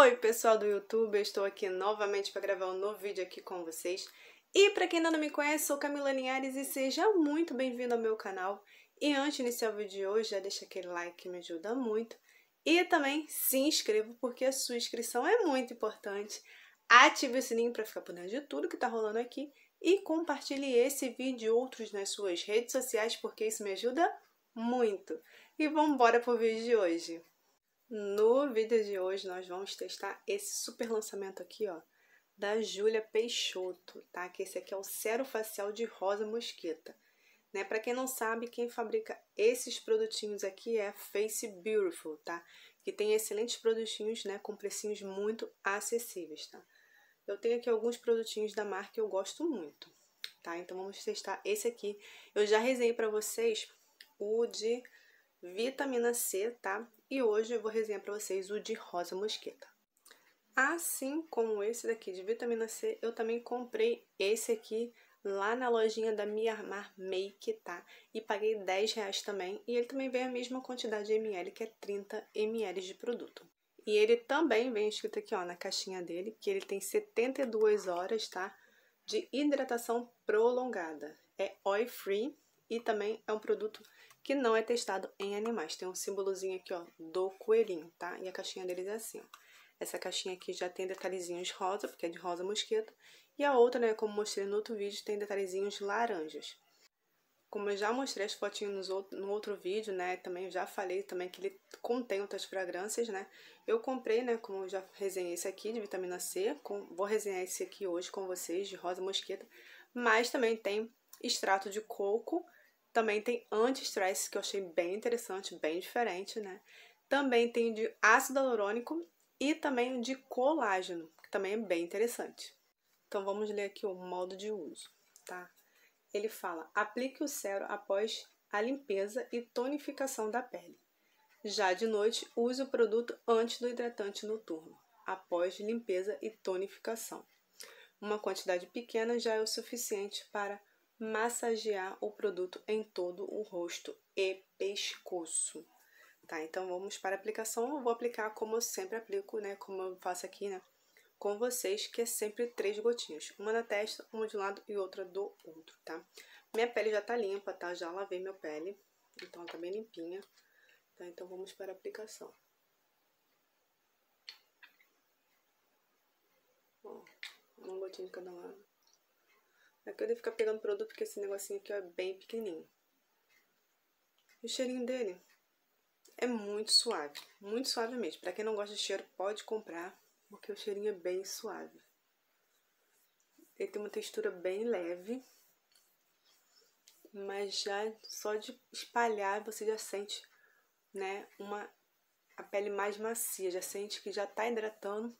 Oi pessoal do YouTube, eu estou aqui novamente para gravar um novo vídeo aqui com vocês. E para quem ainda não me conhece, sou Camila Linhares e seja muito bem-vindo ao meu canal. E antes de iniciar o vídeo de hoje, já deixa aquele like que me ajuda muito. E também se inscreva porque a sua inscrição é muito importante. Ative o sininho para ficar por dentro de tudo que está rolando aqui e compartilhe esse vídeo e outros nas suas redes sociais porque isso me ajuda muito. E vamos embora o vídeo de hoje. No vídeo de hoje nós vamos testar esse super lançamento aqui, ó, da Júlia Peixoto, tá? Que esse aqui é o Cero Facial de Rosa Mosqueta. Né? Para quem não sabe, quem fabrica esses produtinhos aqui é Face Beautiful, tá? Que tem excelentes produtinhos, né, com precinhos muito acessíveis, tá? Eu tenho aqui alguns produtinhos da marca que eu gosto muito, tá? Então vamos testar esse aqui. Eu já resenhei para vocês o de vitamina C, tá? E hoje eu vou resenhar para vocês o de rosa mosqueta. Assim como esse daqui de vitamina C, eu também comprei esse aqui lá na lojinha da Miarmar Make, tá? E paguei 10 reais também, e ele também vem a mesma quantidade de ml, que é 30 ml de produto. E ele também vem escrito aqui, ó, na caixinha dele, que ele tem 72 horas, tá? De hidratação prolongada. É oil free, e também é um produto que não é testado em animais. Tem um símbolozinho aqui, ó, do coelhinho, tá? E a caixinha deles é assim, ó. Essa caixinha aqui já tem detalhezinhos rosa, porque é de rosa mosqueta. E a outra, né, como mostrei no outro vídeo, tem detalhezinhos laranjas. Como eu já mostrei as fotinhas no outro vídeo, né, também já falei também que ele contém outras fragrâncias, né. Eu comprei, né, como eu já resenhei esse aqui de vitamina C, com, vou resenhar esse aqui hoje com vocês, de rosa mosqueta. Mas também tem extrato de coco, também tem anti-estresse, que eu achei bem interessante, bem diferente, né? Também tem de ácido hialurônico e também de colágeno, que também é bem interessante. Então vamos ler aqui o modo de uso, tá? Ele fala: aplique o cero após a limpeza e tonificação da pele. Já de noite, use o produto antes do hidratante noturno, após limpeza e tonificação. Uma quantidade pequena já é o suficiente para massagear o produto em todo o rosto e pescoço. Tá, então vamos para a aplicação. Eu vou aplicar como eu sempre aplico, né? Como eu faço aqui, né? Com vocês, que é sempre três gotinhas. Uma na testa, uma de um lado e outra do outro, tá? Minha pele já tá limpa, tá? Já lavei minha pele. Então, ela tá bem limpinha. Tá, então vamos para a aplicação. Ó, uma gotinha de cada lado. Aqui é eu devo ficar pegando produto porque esse negocinho aqui é bem pequenininho. E o cheirinho dele é muito suave, muito suave mesmo. Pra quem não gosta de cheiro, pode comprar, porque o cheirinho é bem suave. Ele tem uma textura bem leve, mas já só de espalhar você já sente, né, uma a pele mais macia, já sente que já tá hidratando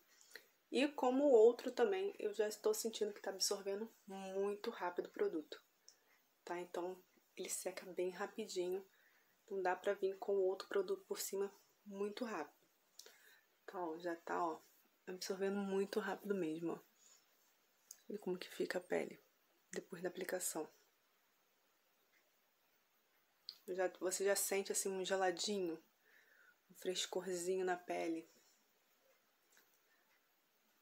e como o outro também, eu já estou sentindo que está absorvendo muito rápido o produto, tá? Então, ele seca bem rapidinho, não dá pra vir com o outro produto por cima muito rápido. Então, já tá, ó, absorvendo muito rápido mesmo, ó. como que fica a pele depois da aplicação. Já, você já sente, assim, um geladinho, um frescorzinho na pele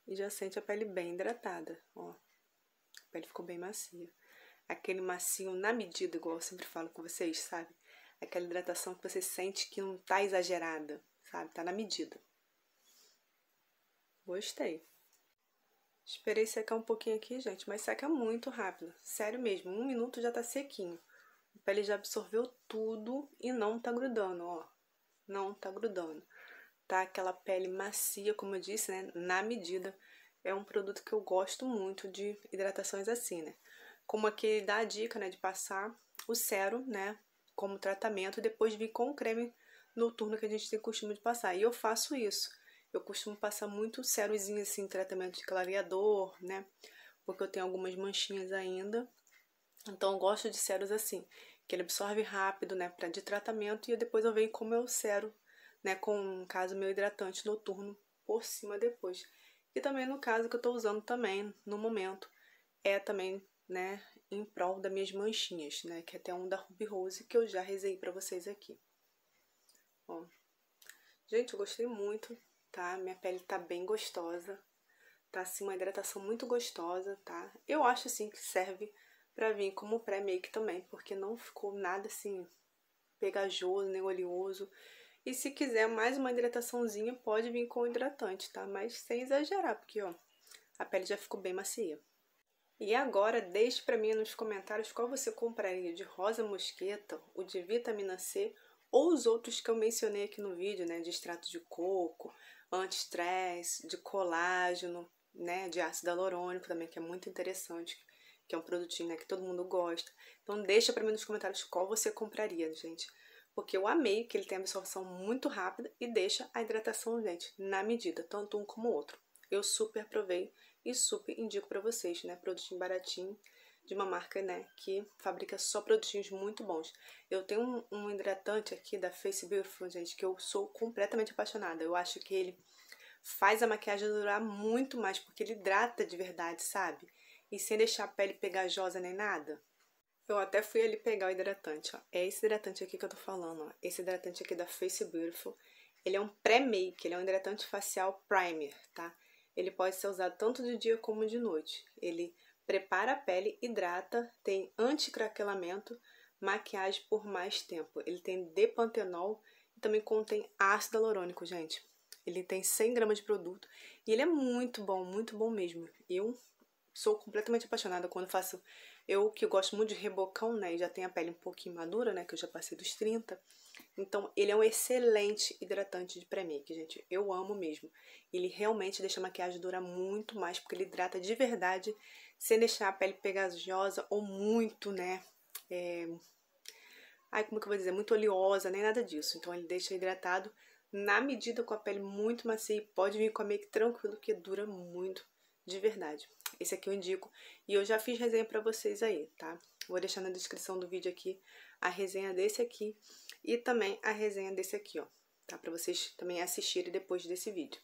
e já sente a pele bem hidratada, ó. A pele ficou bem macia. Aquele macio na medida, igual eu sempre falo com vocês, sabe? Aquela hidratação que você sente que não tá exagerada, sabe? Tá na medida. Gostei. Esperei secar um pouquinho aqui, gente, mas seca muito rápido. Sério mesmo, um minuto já tá sequinho. A pele já absorveu tudo e não tá grudando, ó. Não tá grudando tá? Aquela pele macia, como eu disse, né? Na medida. É um produto que eu gosto muito de hidratações assim, né? Como aqui dá a dica, né? De passar o sérum, né? Como tratamento, e depois vir com o creme noturno que a gente tem costume de passar. E eu faço isso. Eu costumo passar muito sérumzinho, assim, tratamento de clareador, né? Porque eu tenho algumas manchinhas ainda. Então, eu gosto de séruns assim, que ele absorve rápido, né, pra, de tratamento, e depois eu venho com o meu sérum né, com um caso meu hidratante noturno por cima depois. E também no caso que eu tô usando também no momento é também, né, em prol das minhas manchinhas, né, que é até um da Ruby Rose que eu já rezei para vocês aqui. Bom. Gente, eu gostei muito, tá? Minha pele tá bem gostosa. Tá assim uma hidratação muito gostosa, tá? Eu acho assim que serve pra vir como pré-make também, porque não ficou nada assim pegajoso, nem oleoso. E se quiser mais uma hidrataçãozinha, pode vir com hidratante, tá? Mas sem exagerar, porque ó, a pele já ficou bem macia. E agora deixe para mim nos comentários qual você compraria de rosa mosqueta, o de vitamina C ou os outros que eu mencionei aqui no vídeo, né, de extrato de coco, anti-stress, de colágeno, né, de ácido hialurônico também, que é muito interessante, que é um produtinho né, que todo mundo gosta. Então deixa para mim nos comentários qual você compraria, gente porque eu amei que ele tem absorção muito rápida e deixa a hidratação, gente, na medida, tanto um como o outro. Eu super provei e super indico para vocês, né? Produtinho baratinho de uma marca, né, que fabrica só produtinhos muito bons. Eu tenho um, um hidratante aqui da Face Beautiful, gente, que eu sou completamente apaixonada. Eu acho que ele faz a maquiagem durar muito mais, porque ele hidrata de verdade, sabe? E sem deixar a pele pegajosa nem nada. Eu até fui ali pegar o hidratante, ó. É esse hidratante aqui que eu tô falando, ó. Esse hidratante aqui da Face Beautiful. Ele é um pré-make, ele é um hidratante facial primer, tá? Ele pode ser usado tanto de dia como de noite. Ele prepara a pele, hidrata, tem anticraquelamento, maquiagem por mais tempo. Ele tem depantenol e também contém ácido hialurônico, gente. Ele tem 100 gramas de produto e ele é muito bom, muito bom mesmo. Eu sou completamente apaixonada quando faço eu que gosto muito de rebocão, né, e já tenho a pele um pouquinho madura, né, que eu já passei dos 30. Então, ele é um excelente hidratante de pré-make, gente. Eu amo mesmo. Ele realmente deixa a maquiagem durar muito mais, porque ele hidrata de verdade, sem deixar a pele pegajosa ou muito, né, é... Ai, como que eu vou dizer? Muito oleosa, nem nada disso. Então, ele deixa hidratado na medida com a pele muito macia e pode vir com a make tranquilo, que dura muito de verdade. Esse aqui eu indico e eu já fiz resenha para vocês aí, tá? Vou deixar na descrição do vídeo aqui a resenha desse aqui e também a resenha desse aqui, ó, tá? Para vocês também assistirem depois desse vídeo.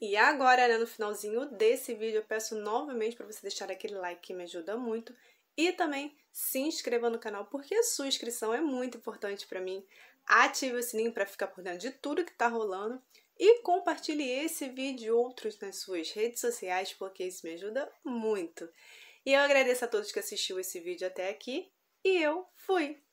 E agora, né, no finalzinho desse vídeo, eu peço novamente para você deixar aquele like que me ajuda muito e também se inscreva no canal porque a sua inscrição é muito importante para mim. Ative o sininho para ficar por dentro de tudo que tá rolando e compartilhe esse vídeo e outros nas suas redes sociais, porque isso me ajuda muito. E eu agradeço a todos que assistiu esse vídeo até aqui e eu fui!